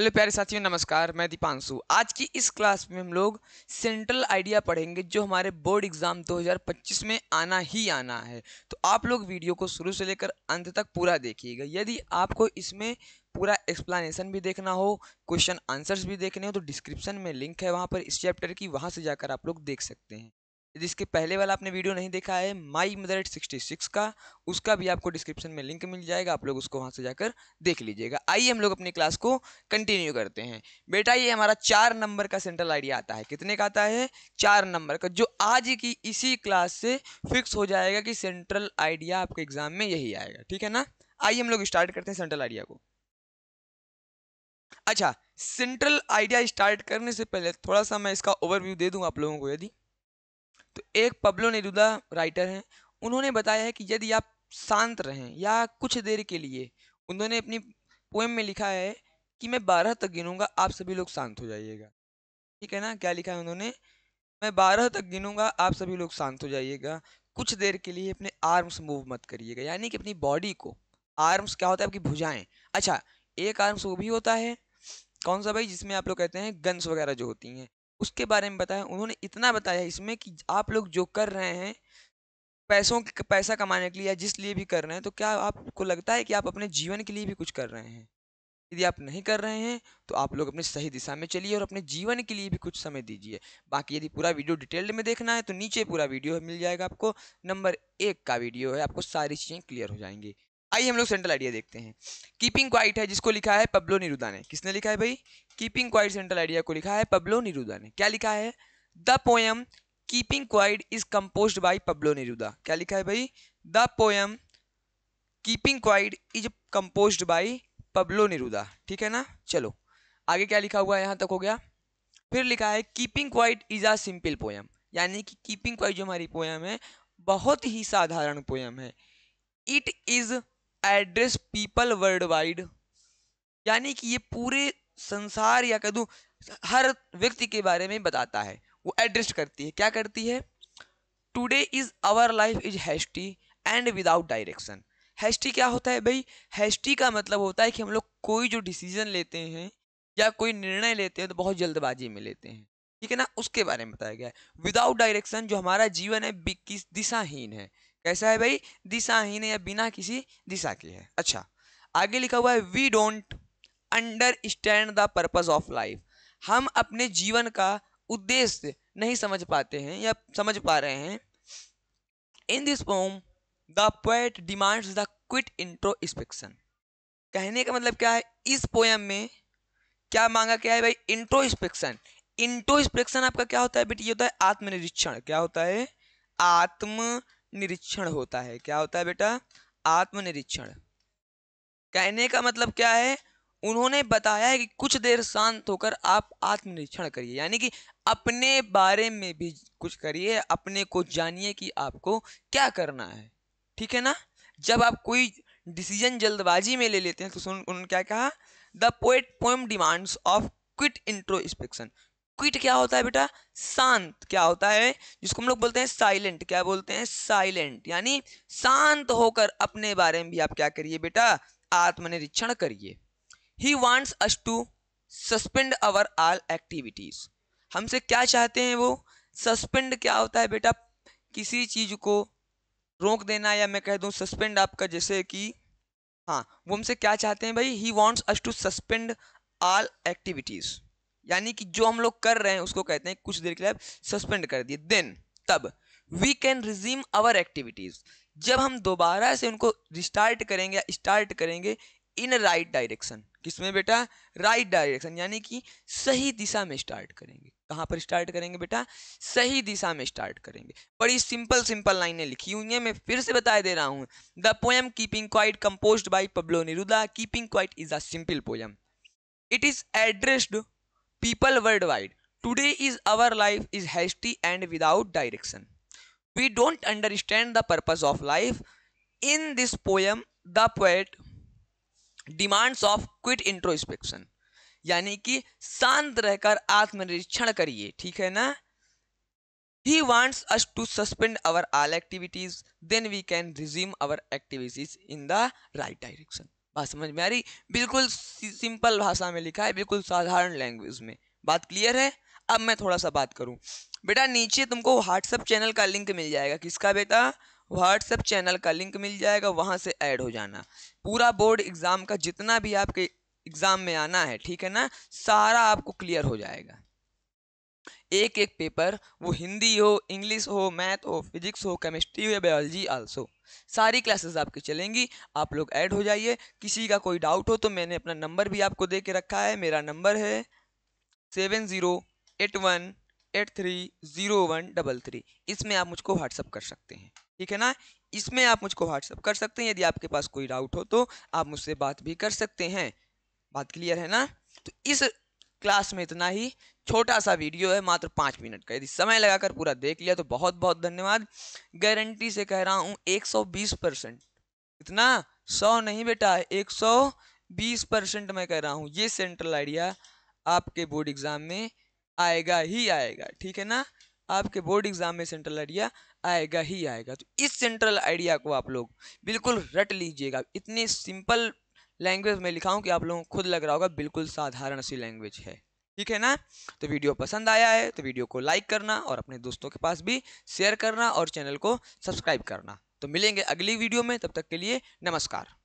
Hello प्यारे साथियों नमस्कार मैं दीपांशु आज की इस क्लास में हम लोग सेंट्रल आइडिया पढ़ेंगे जो हमारे बोर्ड एग्ज़ाम 2025 में आना ही आना है तो आप लोग वीडियो को शुरू से लेकर अंत तक पूरा देखिएगा यदि आपको इसमें पूरा एक्सप्लेनेशन भी देखना हो क्वेश्चन आंसर्स भी देखने हो तो डिस्क्रिप्शन में लिंक है वहाँ पर इस चैप्टर की वहाँ से जाकर आप लोग देख सकते हैं जिसके पहले वाला आपने वीडियो नहीं देखा है my mother at sixty six का उसका भी आपको डिस्क्रिप्शन में लिंक मिल जाएगा आप लोग उसको वहाँ से जाकर देख लीजिएगा आइए हम लोग अपनी क्लास को कंटिन्यू करते हैं बेटा ये हमारा चार नंबर का सेंट्रल आइडिया आता है कितने का आता है चार नंबर का जो आज की इसी क्लास से फिक्स हो जाएगा कि सेंट्रल आइडिया आपके एग्जाम में यही आएगा ठीक है ना आइए हम लोग स्टार्ट करते हैं सेंट्रल आइडिया को अच्छा सेंट्रल आइडिया स्टार्ट करने से पहले थोड़ा सा मैं इसका ओवरव्यू दे दूँ आप लोगों को यदि तो एक पब्लो नेरुदा राइटर हैं उन्होंने बताया है कि यदि आप शांत रहें या कुछ देर के लिए उन्होंने अपनी पोएम में लिखा है कि मैं बारह तक गिनूंगा आप सभी लोग शांत हो जाइएगा ठीक है ना क्या लिखा है उन्होंने मैं बारह तक गिनूंगा आप सभी लोग शांत हो जाइएगा कुछ देर के लिए अपने आर्म्स मूव मत करिएगा यानी कि अपनी बॉडी को आर्म्स क्या होता है आपकी भुजाएं अच्छा एक आर्म्स वो भी होता है कौन सा भाई जिसमें आप लोग कहते हैं गन्स वगैरह जो होती हैं उसके बारे में बताया उन्होंने इतना बताया इसमें कि आप लोग जो कर रहे हैं पैसों पैसा कमाने के लिए या जिस लिए भी कर रहे हैं तो क्या आपको लगता है कि आप अपने जीवन के लिए भी कुछ कर रहे हैं यदि आप नहीं कर रहे हैं तो आप लोग अपनी सही दिशा में चलिए और अपने जीवन के लिए भी कुछ समय दीजिए बाकी यदि पूरा वीडियो डिटेल्ड में देखना है तो नीचे पूरा वीडियो मिल जाएगा आपको नंबर एक का वीडियो है आपको सारी चीज़ें क्लियर हो जाएंगी आइए हम लोग सेंट्रल आइडिया देखते हैं कीपिंग क्वाइट है जिसको लिखा है पब्लो निरुदा ने किसने लिखा है भाई कीपिंग क्वाइट सेंट्रल आइडिया को लिखा है पब्लो निरुदा ने क्या लिखा है the poem keeping quiet is compose by Pablo Neruda क्या लिखा है भाई the poem keeping quiet is compose by Pablo Neruda ठीक है ना चलो आगे क्या लिखा हुआ है यहाँ तक हो गया फिर लिखा है keeping quiet is a simple poem यानी कि कीपिंग क्वाइट जो हमारी पोयम है बहुत ही साधारण पोयम है it is address people world wide यानी कि ये पूरे संसार या कह दूँ हर व्यक्ति के बारे में बताता है वो एड्रेस करती है क्या करती है today is our life is hasty and without direction hasty क्या होता है भाई हैस्टी का मतलब होता है कि हम लोग कोई जो डिसीजन लेते हैं या कोई निर्णय लेते हैं तो बहुत जल्दबाजी में लेते हैं ठीक है ना उसके बारे में बताया गया है विदाउट डायरेक्शन जो हमारा जीवन है किस दिशाहीन है कैसा है भाई दिशाहीन या बिना किसी दिशा के है अच्छा आगे लिखा हुआ है we don't understand the purpose of life हम अपने जीवन का उद्देश्य नहीं समझ पाते हैं या समझ पा रहे हैं in this poem the poet demands the quiet introspection कहने का मतलब क्या है इस पोएम में क्या मांगा क्या है भाई इंट्रोस्पेक्शन इंट्रोस्पेक्शन आपका क्या होता है बेटी ये होता है आत्मनिरीक्षण क्या होता है आत्म निरीक्षण होता है क्या होता है बेटा आत्मनिरीक्षण कहने का मतलब क्या है उन्होंने बताया है कि कुछ देर शांत होकर आप आत्मनिरीक्षण करिए यानी कि अपने बारे में भी कुछ करिए अपने को जानिए कि आपको क्या करना है ठीक है ना जब आप कोई डिसीजन जल्दबाजी में ले लेते हैं तो उन्होंने क्या कहा the poet poem demands of quiet introspection quiet क्या होता है बेटा शांत क्या होता है जिसको हम लोग बोलते हैं साइलेंट क्या बोलते हैं साइलेंट यानी शांत होकर अपने बारे में भी आप क्या करिए बेटा आत्मनिरीक्षण करिए he wants us to suspend our all activities हमसे क्या चाहते हैं वो सस्पेंड क्या होता है बेटा किसी चीज को रोक देना या मैं कह दूं सस्पेंड आपका जैसे कि हाँ वो हमसे क्या चाहते हैं भाई he wants us to suspend all activities यानी कि जो हम लोग कर रहे हैं उसको कहते हैं कुछ देर के लिए सस्पेंड कर दिए देन तब we can resume our activities जब हम दोबारा से उनको रिस्टार्ट करेंगे या स्टार्ट करेंगे इन राइट डायरेक्शन किसमें बेटा राइट डायरेक्शन यानी कि सही दिशा में स्टार्ट करेंगे कहाँ पर स्टार्ट करेंगे बेटा सही दिशा में स्टार्ट करेंगे बड़ी सिंपल सिंपल लाइनें लिखी हुई हैं मैं फिर से बताए दे रहा हूँ the poem keeping quiet composed by Pablo Neruda keeping quiet is a simple poem it is addressed people worldwide. Today is our life is hasty and without direction. We don't understand the purpose of life. In this poem, the poet demands of quit introspection. यानी कि शांत रहकर आत्मनिरीक्षण करिए ठीक है ना he wants us to suspend our all activities then we can resume our activities in the right direction बात समझ में आ रही बिल्कुल सिंपल भाषा में लिखा है बिल्कुल साधारण लैंग्वेज में बात क्लियर है अब मैं थोड़ा सा बात करूँ बेटा नीचे तुमको व्हाट्सअप चैनल का लिंक मिल जाएगा किसका बेटा व्हाट्सअप चैनल का लिंक मिल जाएगा वहाँ से ऐड हो जाना पूरा बोर्ड एग्ज़ाम का जितना भी आपके एग्ज़ाम में आना है ठीक है ना सारा आपको क्लियर हो जाएगा एक एक पेपर वो हिंदी हो इंग्लिश हो मैथ हो फिजिक्स हो केमिस्ट्री हो बायोलॉजी आल्सो सारी क्लासेस आपकी चलेंगी आप लोग ऐड हो जाइए किसी का कोई डाउट हो तो मैंने अपना नंबर भी आपको दे के रखा है मेरा नंबर है seven zero eight one eight three zero one double three इसमें आप मुझको व्हाट्सअप कर सकते हैं ठीक है ना इसमें आप मुझको व्हाट्सअप कर सकते हैं यदि आपके पास कोई डाउट हो तो आप मुझसे बात भी कर सकते हैं बात क्लियर है ना तो इस क्लास में इतना ही छोटा सा वीडियो है मात्र पाँच मिनट का यदि समय लगाकर पूरा देख लिया तो बहुत बहुत धन्यवाद गारंटी से कह रहा हूँ एक सौ बीस परसेंट इतना सौ नहीं बेटा एक सौ बीस परसेंट मैं कह रहा हूँ ये सेंट्रल आइडिया आपके बोर्ड एग्ज़ाम में आएगा ही आएगा ठीक है ना आपके बोर्ड एग्ज़ाम में सेंट्रल आइडिया आएगा ही आएगा तो इस सेंट्रल आइडिया को आप लोग बिल्कुल रट लीजिएगा इतनी सिंपल लैंग्वेज में लिखा हूँ कि आप लोगों को खुद लग रहा होगा बिल्कुल साधारण सी लैंग्वेज है ठीक है ना तो वीडियो पसंद आया है तो वीडियो को लाइक करना और अपने दोस्तों के पास भी शेयर करना और चैनल को सब्सक्राइब करना तो मिलेंगे अगली वीडियो में तब तक के लिए नमस्कार